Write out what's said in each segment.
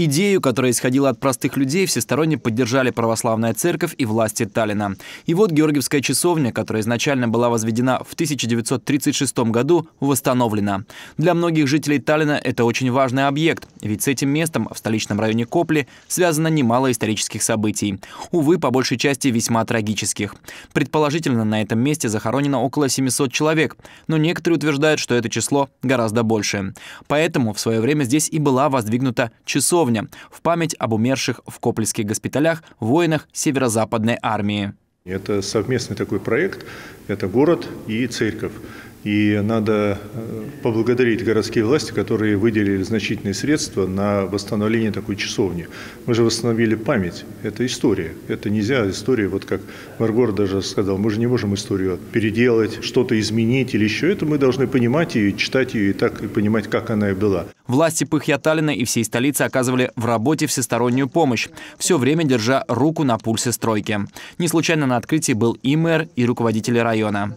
Идею, которая исходила от простых людей, всесторонне поддержали православная церковь и власти Таллина. И вот Георгиевская часовня, которая изначально была возведена в 1936 году, восстановлена. Для многих жителей Таллина это очень важный объект, ведь с этим местом в столичном районе Копли связано немало исторических событий. Увы, по большей части весьма трагических. Предположительно, на этом месте захоронено около 700 человек, но некоторые утверждают, что это число гораздо больше. Поэтому в свое время здесь и была воздвигнута часовня, часовня в память об умерших в Коплеских госпиталях воинах Северо-Западной армии. Это совместный такой проект. Это город и церковь. И надо э, поблагодарить городские власти, которые выделили значительные средства на восстановление такой часовни. Мы же восстановили память, это история. Это нельзя история, вот как мэр даже сказал, мы же не можем историю переделать, что-то изменить или еще. Это мы должны понимать и читать ее и так, и понимать, как она и была. Власти Пыхьяталина и всей столицы оказывали в работе всестороннюю помощь, все время держа руку на пульсе стройки. Не случайно на открытии был и мэр, и руководители района.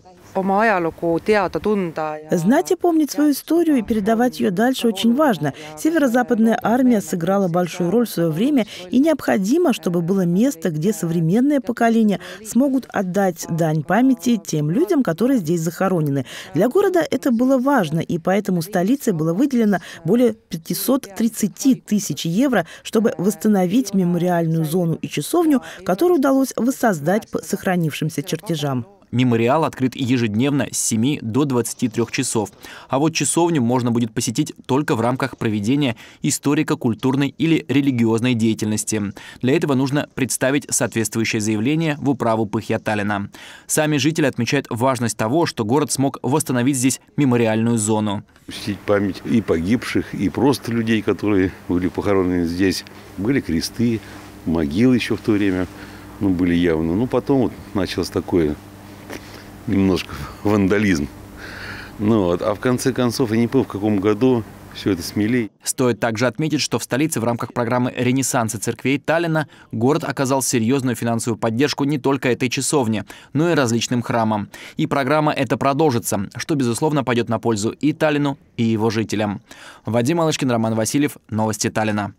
Знать и помнить свою историю и передавать ее дальше очень важно. Северо-западная армия сыграла большую роль в свое время, и необходимо, чтобы было место, где современное поколение смогут отдать дань памяти тем людям, которые здесь захоронены. Для города это было важно, и поэтому столице было выделено более 530 тысяч евро, чтобы восстановить мемориальную зону и часовню, которую удалось воссоздать по сохранившимся чертежам. Мемориал открыт ежедневно с 7 до 23 часов. А вот часовню можно будет посетить только в рамках проведения историко-культурной или религиозной деятельности. Для этого нужно представить соответствующее заявление в управу Пыхьяталина. Сами жители отмечают важность того, что город смог восстановить здесь мемориальную зону. Чтить память и погибших, и просто людей, которые были похоронены здесь. Были кресты, могилы еще в то время ну, были явно. Ну, потом вот началось такое немножко вандализм. Ну вот, а в конце концов, я не помню, в каком году все это смели. Стоит также отметить, что в столице в рамках программы «Ренессанса церквей Таллина» город оказал серьезную финансовую поддержку не только этой часовне, но и различным храмам. И программа это продолжится, что, безусловно, пойдет на пользу и Таллину, и его жителям. Вадим Малышкин, Роман Васильев, Новости Таллина.